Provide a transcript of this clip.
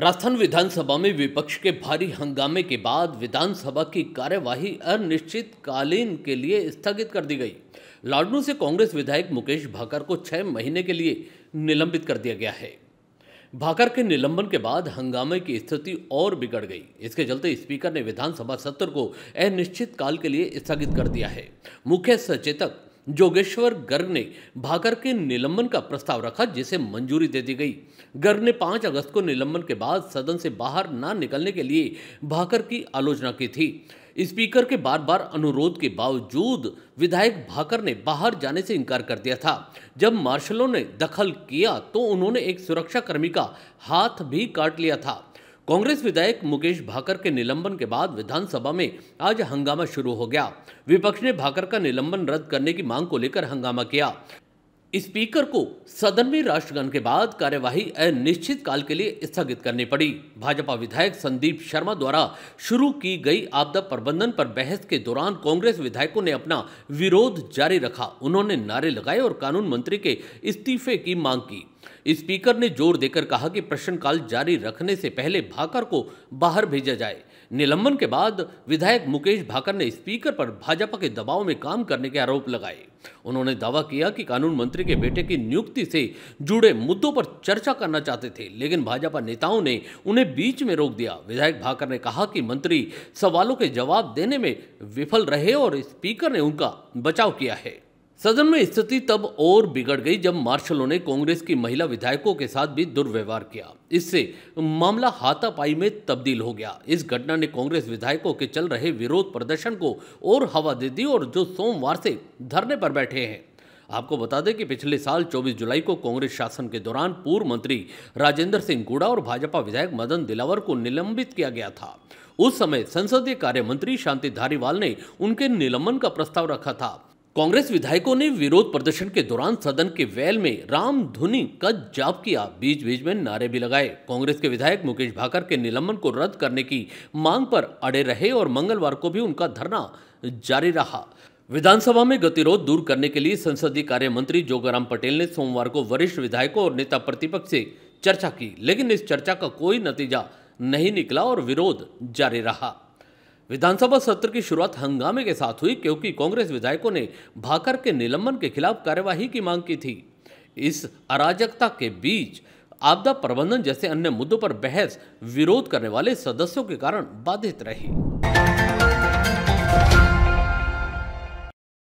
राजस्थान विधानसभा में विपक्ष के भारी हंगामे के बाद विधानसभा की कार्यवाही अनिश्चितकालीन के लिए स्थगित कर दी गई लाडनू से कांग्रेस विधायक मुकेश भाकर को छह महीने के लिए निलंबित कर दिया गया है भाकर के निलंबन के बाद हंगामे की स्थिति और बिगड़ गई इसके चलते स्पीकर ने विधानसभा सत्र को अनिश्चित काल के लिए स्थगित कर दिया है मुख्य सचेतक जोगेश्वर गर्ग ने भाकर के निलंबन का प्रस्ताव रखा जिसे मंजूरी दे दी गई गर्ग ने 5 अगस्त को निलंबन के बाद सदन से बाहर न निकलने के लिए भाकर की आलोचना की थी स्पीकर के बार बार अनुरोध के बावजूद विधायक भाकर ने बाहर जाने से इनकार कर दिया था जब मार्शलों ने दखल किया तो उन्होंने एक सुरक्षाकर्मी का हाथ भी काट लिया था कांग्रेस विधायक मुकेश भाकर के निलंबन के बाद विधानसभा में आज हंगामा शुरू हो गया विपक्ष ने भाकर का निलंबन रद्द करने की मांग को लेकर हंगामा किया स्पीकर को सदन में राष्ट्रगान के बाद कार्यवाही अनिश्चित काल के लिए स्थगित करनी पड़ी भाजपा विधायक संदीप शर्मा द्वारा शुरू की गई आपदा प्रबंधन पर बहस के दौरान कांग्रेस विधायकों ने अपना विरोध जारी रखा उन्होंने नारे लगाए और कानून मंत्री के इस्तीफे की मांग की स्पीकर ने जोर देकर कहा कि प्रश्नकाल जारी रखने से पहले भाकर को बाहर भेजा जाए निलंबन के बाद विधायक मुकेश भाकर ने स्पीकर पर भाजपा के दबाव में काम करने के आरोप लगाए उन्होंने दावा किया कि कानून मंत्री के बेटे की नियुक्ति से जुड़े मुद्दों पर चर्चा करना चाहते थे लेकिन भाजपा नेताओं ने उन्हें बीच में रोक दिया विधायक भाकर ने कहा कि मंत्री सवालों के जवाब देने में विफल रहे और स्पीकर ने उनका बचाव किया है सदन में स्थिति तब और बिगड़ गई जब मार्शलों ने कांग्रेस की महिला विधायकों के साथ भी दुर्व्यवहार किया इससे मामला हाथापाई में तब्दील हो गया इस घटना ने कांग्रेस विधायकों के चल रहे विरोध प्रदर्शन को और हवा दे दी और जो सोमवार से धरने पर बैठे हैं आपको बता दें कि पिछले साल 24 जुलाई को कांग्रेस शासन के दौरान पूर्व मंत्री राजेंद्र सिंह गुड़ा और भाजपा विधायक मदन दिलावर को निलंबित किया गया था उस समय संसदीय कार्य मंत्री शांति धारीवाल ने उनके निलंबन का प्रस्ताव रखा था कांग्रेस विधायकों ने विरोध प्रदर्शन के दौरान सदन के वैल में राम धुनी का जाप किया बीच बीच में नारे भी लगाए कांग्रेस के विधायक मुकेश भाकर के निलंबन को रद्द करने की मांग पर अड़े रहे और मंगलवार को भी उनका धरना जारी रहा विधानसभा में गतिरोध दूर करने के लिए संसदीय कार्य मंत्री जोगाराम पटेल ने सोमवार को वरिष्ठ विधायकों और नेता प्रतिपक्ष से चर्चा की लेकिन इस चर्चा का कोई नतीजा नहीं निकला और विरोध जारी रहा विधानसभा सत्र की शुरुआत हंगामे के साथ हुई क्योंकि कांग्रेस विधायकों ने भाकर के निलंबन के खिलाफ कार्यवाही की मांग की थी इस अराजकता के बीच आपदा प्रबंधन जैसे अन्य मुद्दों पर बहस विरोध करने वाले सदस्यों के कारण बाधित रही